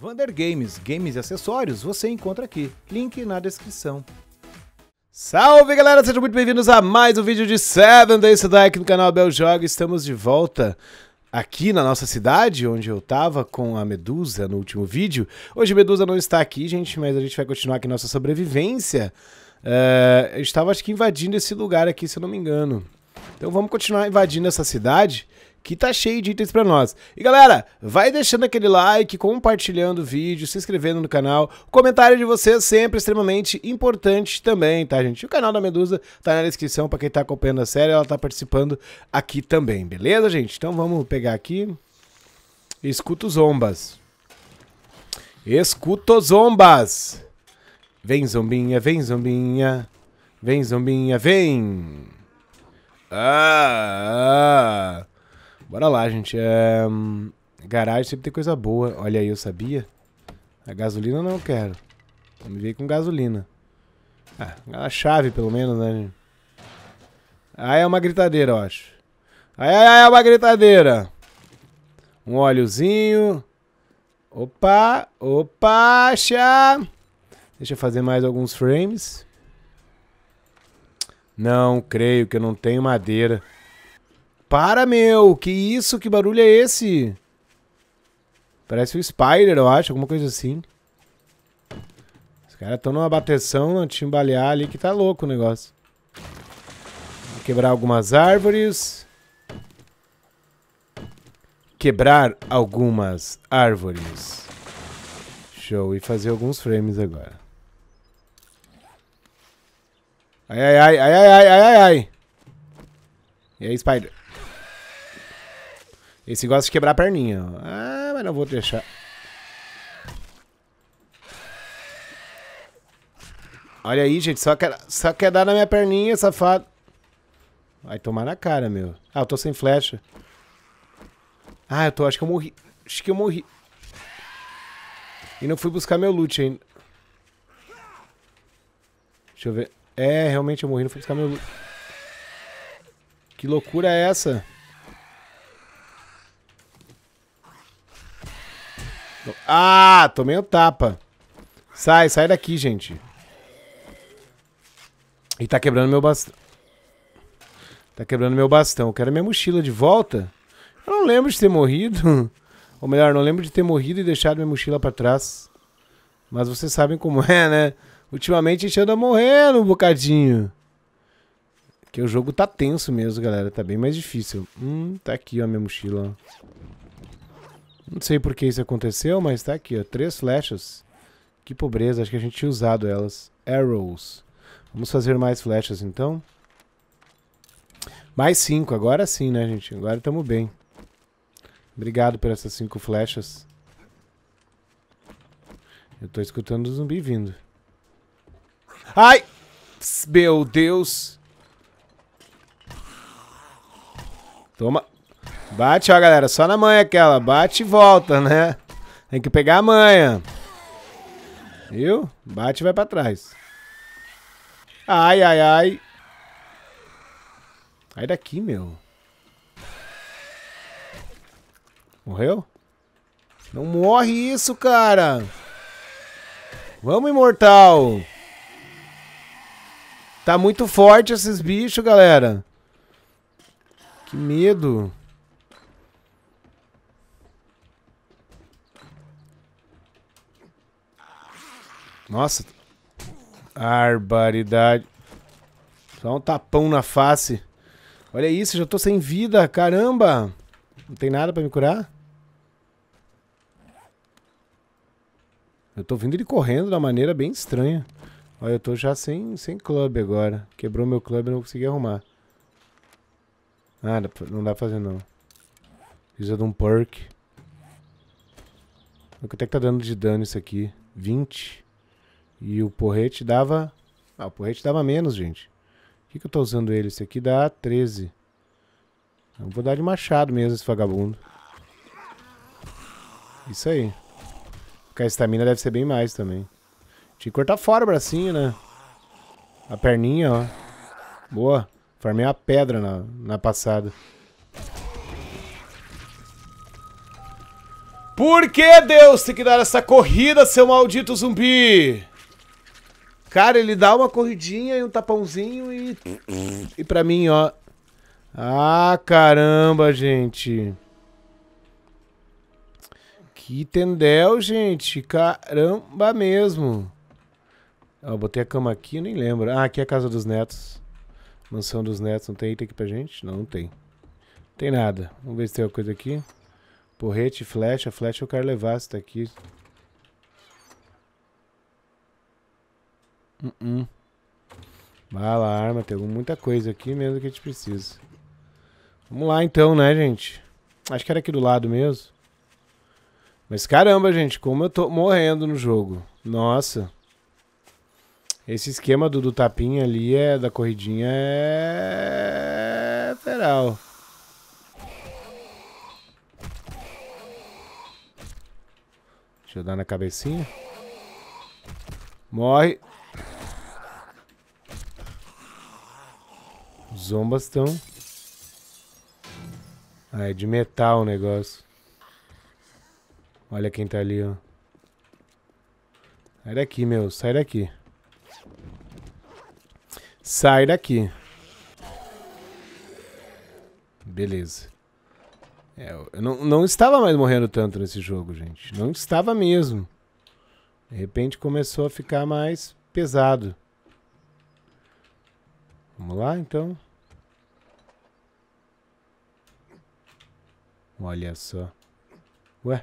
Vander Games, games e acessórios, você encontra aqui. Link na descrição. Salve galera, sejam muito bem-vindos a mais um vídeo de 7 Days to Die aqui no canal Bel Joga. Estamos de volta aqui na nossa cidade, onde eu tava com a Medusa no último vídeo. Hoje a Medusa não está aqui, gente, mas a gente vai continuar aqui nossa sobrevivência. Uh, eu estava, acho que, invadindo esse lugar aqui, se eu não me engano. Então vamos continuar invadindo essa cidade que tá cheio de itens para nós. E galera, vai deixando aquele like, compartilhando o vídeo, se inscrevendo no canal. O comentário de vocês é sempre extremamente importante também, tá, gente? O canal da Medusa tá na descrição para quem tá acompanhando a série, ela tá participando aqui também, beleza, gente? Então vamos pegar aqui. Escuto zombas. Escuto zombas. Vem, zombinha, vem, zombinha. Vem, zombinha, vem. Ah! ah. Bora lá, gente. É, garagem sempre tem coisa boa. Olha aí, eu sabia. A gasolina não quero. Vamos me veio com gasolina. Ah, a chave pelo menos, né? Ah, é uma gritadeira, eu acho. Ai, ai, ai, é uma gritadeira. Um óleozinho. Opa, opa, chá. Deixa eu fazer mais alguns frames. Não, creio que eu não tenho madeira. Para, meu! Que isso? Que barulho é esse? Parece o Spider, eu acho, alguma coisa assim. Os caras estão numa bateção, numa timbalear ali que tá louco o negócio. Vou quebrar algumas árvores. Quebrar algumas árvores. Show. E fazer alguns frames agora. Ai, ai, ai, ai, ai, ai, ai, ai. E aí, Spider? Esse gosta de quebrar a perninha. Ah, mas não vou deixar. Olha aí, gente. Só quer, só quer dar na minha perninha, safado. Vai tomar na cara, meu. Ah, eu tô sem flecha. Ah, eu tô. Acho que eu morri. Acho que eu morri. E não fui buscar meu loot ainda. Deixa eu ver. É, realmente eu morri. Não fui buscar meu loot. Que loucura é essa? Ah, tomei o um tapa. Sai, sai daqui, gente. E tá quebrando meu bastão. Tá quebrando meu bastão. Eu quero minha mochila de volta. Eu não lembro de ter morrido. Ou melhor, não lembro de ter morrido e deixado minha mochila pra trás. Mas vocês sabem como é, né? Ultimamente a gente anda morrendo um bocadinho. Porque o jogo tá tenso mesmo, galera. Tá bem mais difícil. Hum, tá aqui, ó, minha mochila. Ó. Não sei por que isso aconteceu, mas tá aqui, ó. Três flechas. Que pobreza, acho que a gente tinha usado elas. Arrows. Vamos fazer mais flechas, então. Mais cinco, agora sim, né, gente? Agora estamos bem. Obrigado por essas cinco flechas. Eu tô escutando o zumbi vindo. Ai! Meu Deus! Toma! Bate, ó, galera. Só na manha aquela. Bate e volta, né? Tem que pegar a manha. Viu? Bate e vai pra trás. Ai, ai, ai. Sai daqui, meu. Morreu? Não morre isso, cara. Vamos, imortal. Tá muito forte esses bichos, galera. Que medo. Nossa. Arbaridade. Só um tapão na face. Olha isso, já tô sem vida, caramba. Não tem nada pra me curar? Eu tô vindo ele correndo da maneira bem estranha. Olha, eu tô já sem, sem clube agora. Quebrou meu clube e não consegui arrumar. Ah, não dá pra fazer não. Precisa de um perk. Quanto é que tá dando de dano isso aqui? 20. E o porrete dava... Ah, o porrete dava menos, gente. O que, que eu tô usando ele? Esse aqui dá 13. Eu vou dar de machado mesmo esse vagabundo. Isso aí. Porque a estamina deve ser bem mais também. Tinha que cortar fora o bracinho, né? A perninha, ó. Boa. Farmei uma pedra na, na passada. Por que Deus tem que dar essa corrida, seu maldito zumbi? Cara, ele dá uma corridinha e um tapãozinho e. E pra mim, ó. Ah, caramba, gente. Que tendel, gente. Caramba mesmo. Ó, botei a cama aqui, nem lembro. Ah, aqui é a casa dos netos. Mansão dos netos. Não tem item aqui pra gente? Não, não tem. Não tem nada. Vamos ver se tem alguma coisa aqui. Porrete, flecha. Flecha eu quero levar se tá aqui. Uh -uh. Bala, arma, tem muita coisa aqui mesmo que a gente precisa. Vamos lá então, né, gente? Acho que era aqui do lado mesmo. Mas caramba, gente, como eu tô morrendo no jogo. Nossa. Esse esquema do, do tapinha ali, é, da corridinha, é... Feral. Deixa eu dar na cabecinha. Morre. zombas estão... Ah, é de metal o negócio. Olha quem tá ali, ó. Sai daqui, meu. Sai daqui. Sai daqui. Beleza. É, eu não, não estava mais morrendo tanto nesse jogo, gente. Não estava mesmo. De repente começou a ficar mais pesado. Vamos lá, então. Olha só. Ué?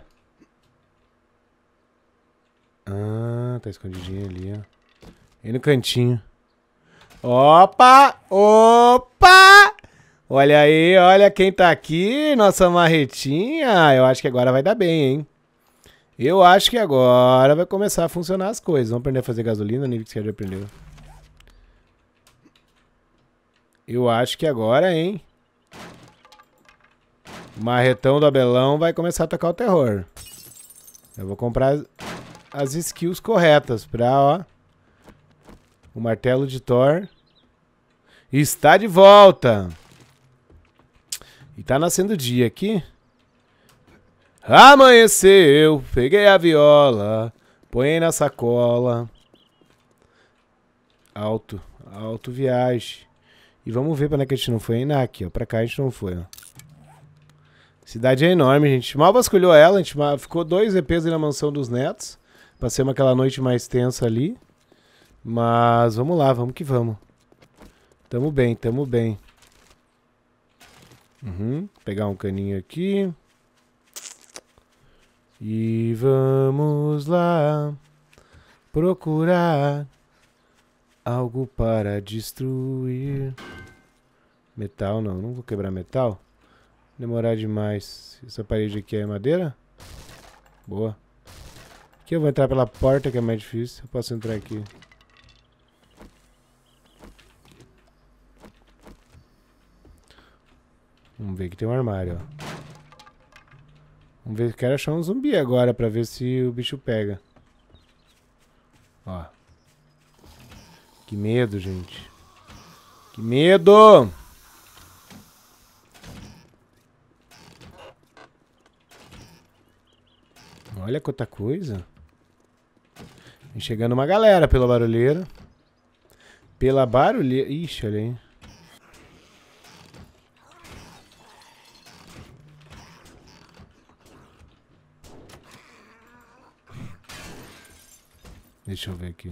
Ah, tá escondidinho ali, ó. E no cantinho. Opa! Opa! Olha aí, olha quem tá aqui, nossa marretinha. Eu acho que agora vai dar bem, hein? Eu acho que agora vai começar a funcionar as coisas. Vamos aprender a fazer gasolina, nível que você já aprendeu. Eu acho que agora, hein? O marretão do Abelão vai começar a atacar o terror. Eu vou comprar as skills corretas pra, ó... O martelo de Thor está de volta. E tá nascendo dia aqui. Amanheceu, peguei a viola, põe na sacola. Alto, alto viagem. E vamos ver pra onde é que a gente não foi, hein? aqui, ó. Pra cá a gente não foi, ó. Cidade é enorme, gente. Mal vasculhou ela, a gente mal... ficou dois EPs ali na mansão dos netos. Passei aquela noite mais tensa ali. Mas vamos lá, vamos que vamos. Tamo bem, tamo bem. Uhum. Pegar um caninho aqui. E vamos lá procurar algo para destruir. Metal não, não vou quebrar metal. Demorar demais. Essa parede aqui é madeira? Boa. Aqui eu vou entrar pela porta, que é mais difícil. Eu posso entrar aqui. Vamos ver que tem um armário, ó. Vamos ver, quero achar um zumbi agora pra ver se o bicho pega. Ó. Que medo, gente. Que medo! olha quanta coisa. Vem chegando uma galera pela barulheira. Pela barulheira... Ixi, olha aí. Deixa eu ver aqui.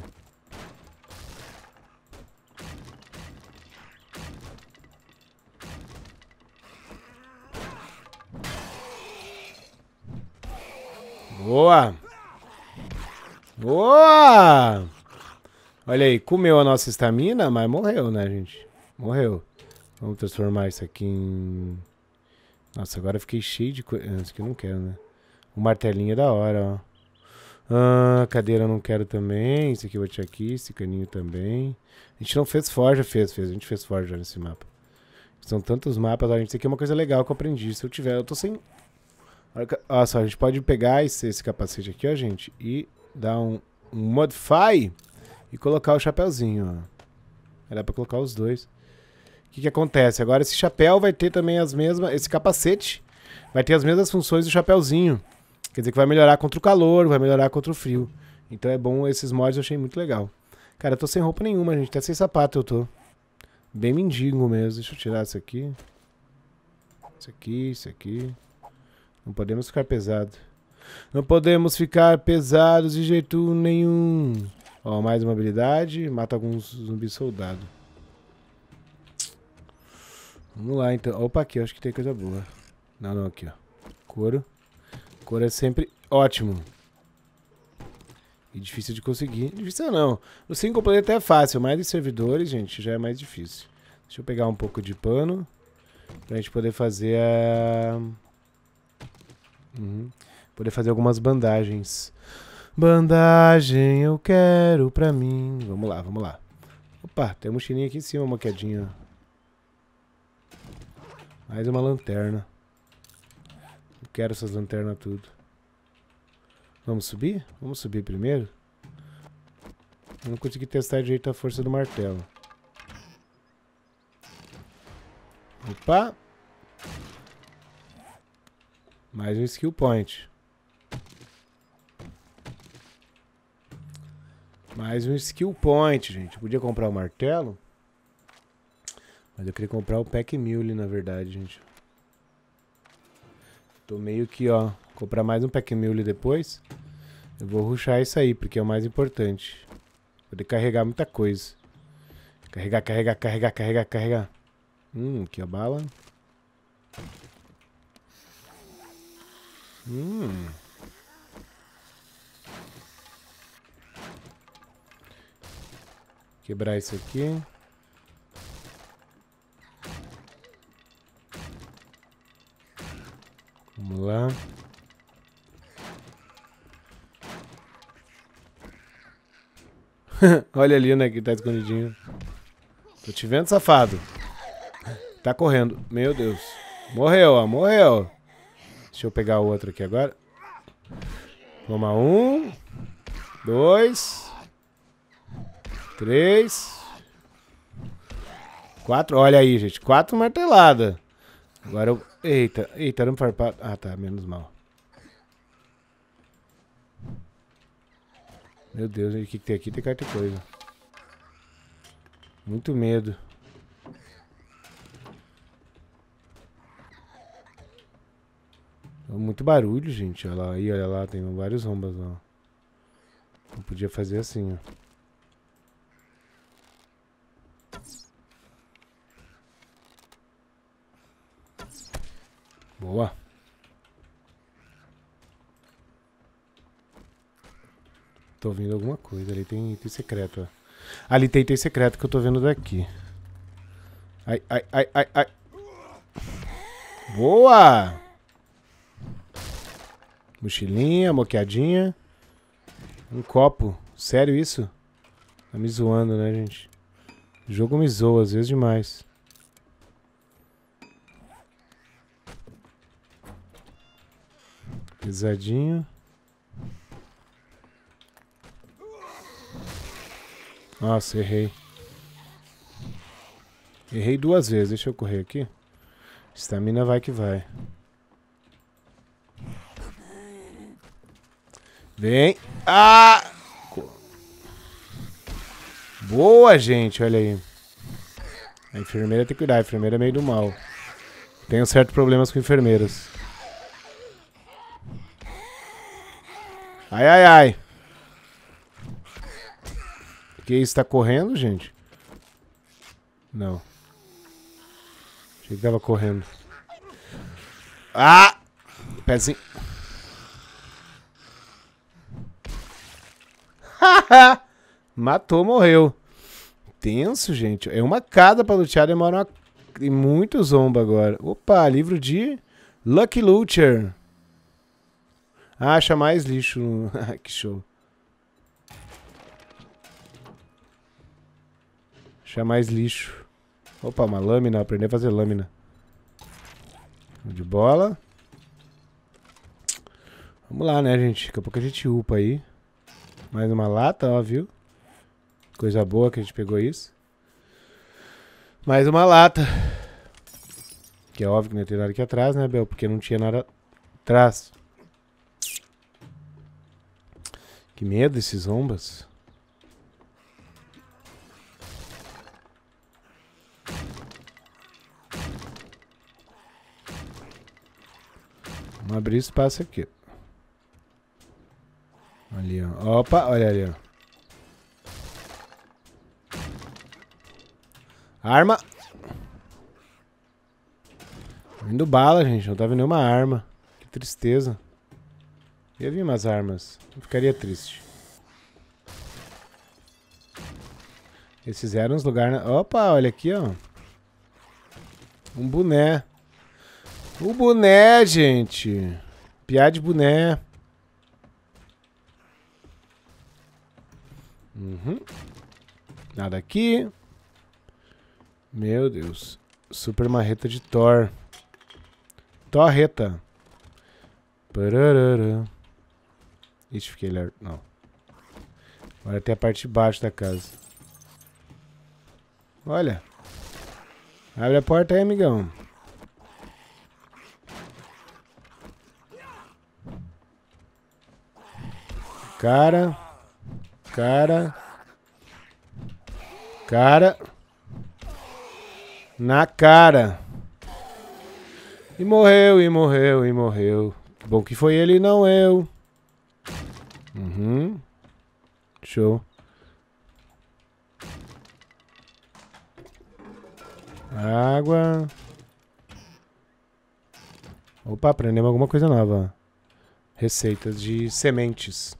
Boa! Boa! Olha aí, comeu a nossa estamina, mas morreu, né, gente? Morreu. Vamos transformar isso aqui em... Nossa, agora fiquei cheio de coisa. Ah, isso aqui eu não quero, né? O martelinho é da hora, ó. Ah, cadeira eu não quero também. Isso aqui eu vou tirar aqui. Esse caninho também. A gente não fez forja. Fez, fez. A gente fez forja nesse mapa. São tantos mapas. Olha, isso aqui é uma coisa legal que eu aprendi. Se eu tiver... Eu tô sem Olha só, a gente pode pegar esse, esse capacete aqui, ó, gente, e dar um, um modify e colocar o chapéuzinho, ó. Era pra colocar os dois. O que que acontece? Agora esse chapéu vai ter também as mesmas... Esse capacete vai ter as mesmas funções do chapéuzinho. Quer dizer que vai melhorar contra o calor, vai melhorar contra o frio. Então é bom, esses mods eu achei muito legal. Cara, eu tô sem roupa nenhuma, gente. Até sem sapato eu tô. Bem mendigo mesmo. Deixa eu tirar isso aqui. Isso aqui, isso aqui. Não podemos ficar pesado. Não podemos ficar pesados de jeito nenhum. Ó, mais uma habilidade. Mata alguns zumbis soldado. Vamos lá, então. Opa, aqui. Acho que tem coisa boa. Não, não. Aqui, ó. Couro. Couro é sempre ótimo. E difícil de conseguir. Difícil não. No single player até é fácil, mas em servidores, gente, já é mais difícil. Deixa eu pegar um pouco de pano. Pra gente poder fazer a... Uhum. Poder fazer algumas bandagens. Bandagem eu quero pra mim. Vamos lá, vamos lá. Opa, tem uma mochilinha aqui em cima, uma quedinha. Mais uma lanterna. Eu quero essas lanternas tudo. Vamos subir? Vamos subir primeiro? Eu não consegui testar direito a força do martelo. Opa! Mais um skill point. Mais um skill point, gente. Eu podia comprar o um martelo. Mas eu queria comprar o pack mule, na verdade, gente. Tô meio que, ó. Comprar mais um pack mule depois. Eu vou ruxar isso aí, porque é o mais importante. Poder carregar muita coisa. Carregar, carregar, carregar, carregar, carregar. Hum, aqui a bala. Hum. Quebrar isso aqui. Vamos lá. Olha ali, né, que tá escondidinho. Tô te vendo, safado. Tá correndo. Meu Deus. Morreu, ó. Morreu. Deixa eu pegar o outro aqui agora. Toma um. Dois. Três. Quatro. Olha aí, gente. Quatro marteladas. Agora eu... Eita. Eita, não farpado. Ah, tá. Menos mal. Meu Deus, o que, que tem aqui? Tem carta coisa. Muito medo. muito barulho, gente. Olha lá, aí, olha lá, tem vários zombas lá. Eu podia fazer assim, ó. Boa. Tô vendo alguma coisa. Ali tem item secreto. Ó. Ali tem item secreto que eu tô vendo daqui. Ai, ai, ai, ai, ai. Boa! Mochilinha, moqueadinha. Um copo. Sério isso? Tá me zoando, né, gente? O jogo me zoa, às vezes demais. Pesadinho. Nossa, errei. Errei duas vezes. Deixa eu correr aqui. Estamina vai que vai. Vem. Ah! Boa, gente, olha aí. A enfermeira tem que cuidar, a enfermeira é meio do mal. Tenho certos problemas com enfermeiras. Ai, ai, ai. Que isso, tá correndo, gente? Não. Achei que tava correndo. Ah! Pezinho. Matou, morreu. Tenso, gente. É uma cada pra lutear, demora uma... E muito zomba agora. Opa, livro de Lucky Looter. Acha mais lixo. que show. Acha mais lixo. Opa, uma lâmina. Aprender a fazer lâmina. De bola. Vamos lá, né, gente? Daqui a pouco a gente upa aí. Mais uma lata, ó, viu? Coisa boa que a gente pegou isso. Mais uma lata. Que é óbvio que não ia ter nada aqui atrás, né, Bel? Porque não tinha nada atrás. Que medo esses zombas. Vamos abrir espaço aqui. Ali, ó. Opa, olha ali, ó. Arma. Vindo bala, gente. Não tá vindo nenhuma arma. Que tristeza. Ia vir umas armas. Eu ficaria triste. Eles fizeram uns lugares... Na... Opa, olha aqui, ó. Um boné. O boné, gente. Piá de boné. Uhum. Nada aqui. Meu Deus. Super marreta de Thor. Torreta. Pararara. Ixi, fiquei ler... Não. Agora tem a parte de baixo da casa. Olha. Abre a porta aí, amigão. Cara cara. Cara. Na cara. E morreu, e morreu, e morreu. Que bom que foi ele e não eu. Uhum. Show. Água. Opa, aprendemos alguma coisa nova. Receitas de sementes.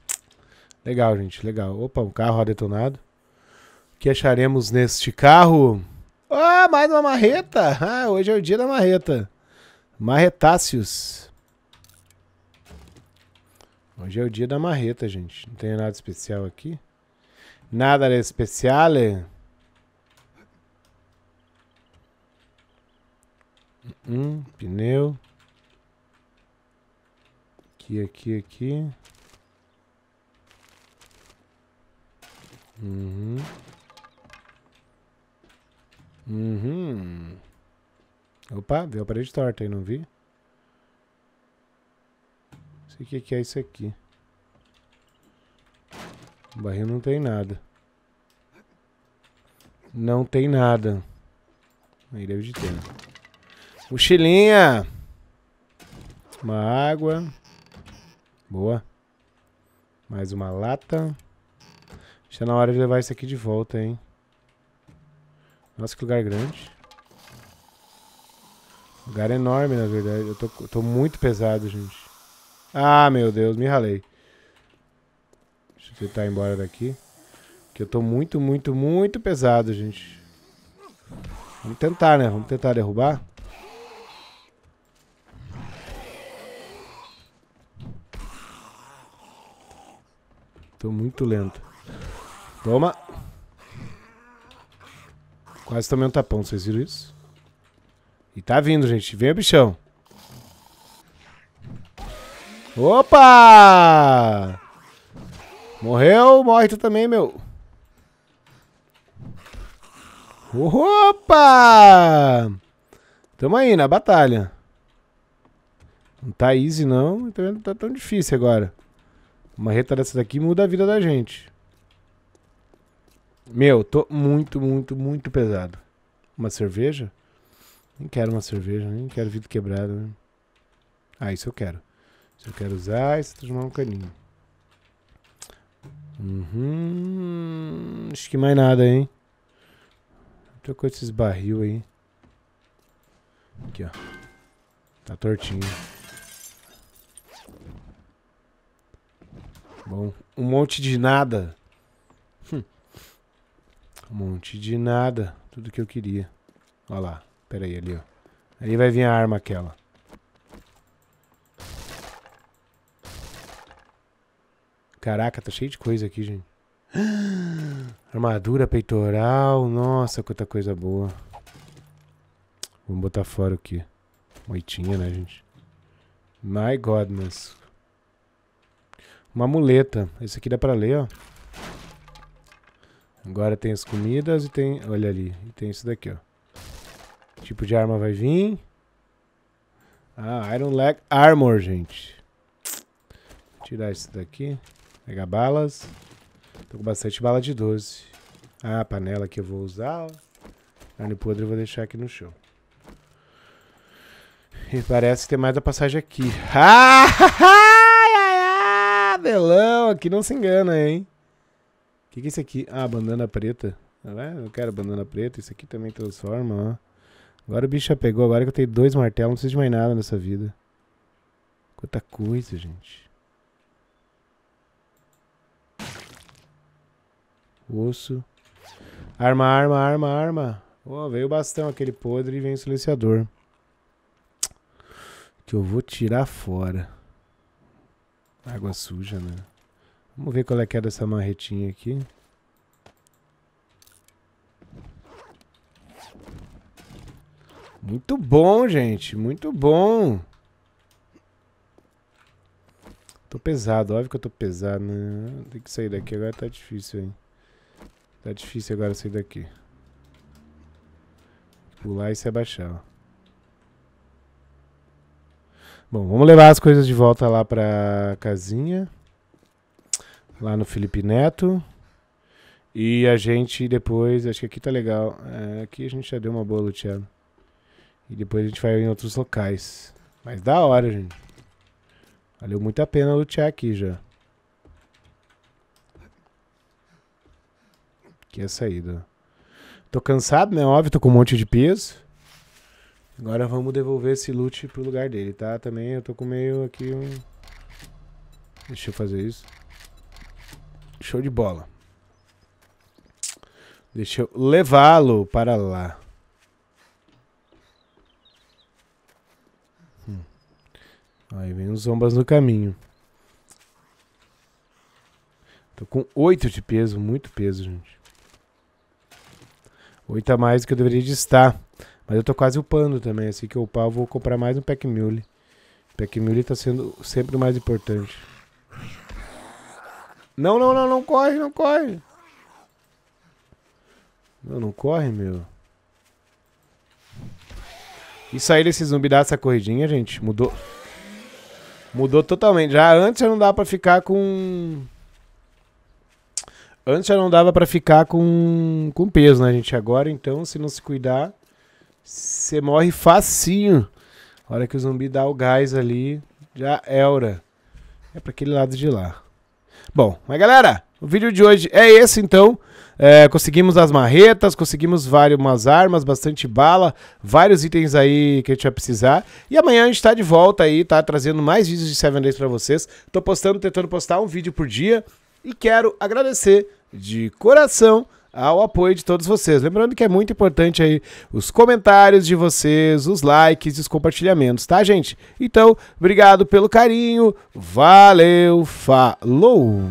Legal, gente, legal. Opa, um carro detonado. O que acharemos neste carro? Ah, mais uma marreta! Ah, hoje é o dia da marreta. Marretáceos. Hoje é o dia da marreta, gente. Não tem nada especial aqui. Nada especial. Uh pneu. Aqui, aqui, aqui. Uhum. Uhum. Opa, veio a parede torta aí, não vi? Não sei o que, que é isso aqui. O barril não tem nada. Não tem nada. Aí deve de ter. Né? Mochilinha! Uma água. Boa. Mais uma lata. Está na hora de levar isso aqui de volta, hein? Nossa, que lugar grande. Lugar enorme, na verdade. Eu tô, tô muito pesado, gente. Ah, meu Deus, me ralei. Deixa eu tentar ir embora daqui. Que eu tô muito, muito, muito pesado, gente. Vamos tentar, né? Vamos tentar derrubar. Tô muito lento. Toma. Quase também um tapão, vocês viram isso? E tá vindo, gente. Vem bichão. Opa! Morreu, morre tu também, meu. Opa! Tamo aí na batalha. Não tá easy não, também tá, não tá tão difícil agora. Uma reta dessa daqui muda a vida da gente. Meu, tô muito, muito, muito pesado. Uma cerveja? Nem quero uma cerveja, nem quero vidro quebrado. Né? Ah, isso eu quero. Isso eu quero usar, isso transformar um caninho. Uhum. Acho que mais nada, hein? Tô coisa esses barril aí. Aqui, ó. Tá tortinho. Bom, um monte de nada. Um monte de nada. Tudo que eu queria. Olha lá. Pera aí, ali, ó. Ali vai vir a arma aquela. Caraca, tá cheio de coisa aqui, gente. Armadura peitoral. Nossa, quanta coisa boa. Vamos botar fora o que? Moitinha, né, gente? My godness. Uma muleta. Esse aqui dá pra ler, ó. Agora tem as comidas e tem... Olha ali. E tem isso daqui, ó. tipo de arma vai vir? Ah, Iron Leg Armor, gente. Vou tirar isso daqui. Pegar balas. Tô com bastante bala de 12. Ah, a panela que eu vou usar. Carne podre eu vou deixar aqui no chão. E parece ter mais da passagem aqui. Ah! Ai, ai, ai, Belão, aqui não se engana, hein? que, que é isso aqui? Ah, bandana preta. Ah, é? eu quero bandana preta. Isso aqui também transforma, ó. Agora o bicho já pegou. Agora que eu tenho dois martelos, não preciso de mais nada nessa vida. Quanta coisa, gente. Osso. Arma, arma, arma, arma. Oh, veio o bastão, aquele podre, e vem o silenciador. Que eu vou tirar fora. Água suja, né? Vamos ver qual é que é dessa marretinha aqui. Muito bom, gente. Muito bom. Tô pesado. Óbvio que eu tô pesado, né? Tem que sair daqui. Agora tá difícil, hein? Tá difícil agora sair daqui. Pular e se abaixar, ó. Bom, vamos levar as coisas de volta lá pra casinha lá no Felipe Neto. E a gente depois, acho que aqui tá legal. É, aqui a gente já deu uma boa Luciano E depois a gente vai em outros locais. Mas da hora, gente. Valeu muito a pena lutear aqui já. Aqui é a saída. Tô cansado, né? Óbvio, tô com um monte de peso. Agora vamos devolver esse loot pro lugar dele, tá? Também eu tô com meio aqui um... Deixa eu fazer isso. Show de bola. Deixa eu levá-lo para lá. Hum. Aí vem os zombas no caminho. Tô com 8 de peso, muito peso, gente. 8 a mais do que eu deveria de estar. Mas eu tô quase upando também. Assim que eu upar, eu vou comprar mais um Pack Mule. Pack Mule tá sendo sempre o mais importante. Não, não, não, não corre, não corre. Não, não corre, meu. Isso aí desse zumbi dá essa corridinha, gente, mudou. Mudou totalmente. Já antes já não dava pra ficar com... Antes já não dava pra ficar com, com peso, né, gente? Agora, então, se não se cuidar, você morre facinho. A hora que o zumbi dá o gás ali, já era. É, é pra aquele lado de lá. Bom, mas galera, o vídeo de hoje é esse então. É, conseguimos as marretas, conseguimos várias umas armas, bastante bala, vários itens aí que a gente vai precisar. E amanhã a gente tá de volta aí, tá trazendo mais vídeos de Seven Days pra vocês. Tô postando, tentando postar um vídeo por dia. E quero agradecer de coração ao apoio de todos vocês. Lembrando que é muito importante aí os comentários de vocês, os likes e os compartilhamentos, tá, gente? Então, obrigado pelo carinho. Valeu, falou!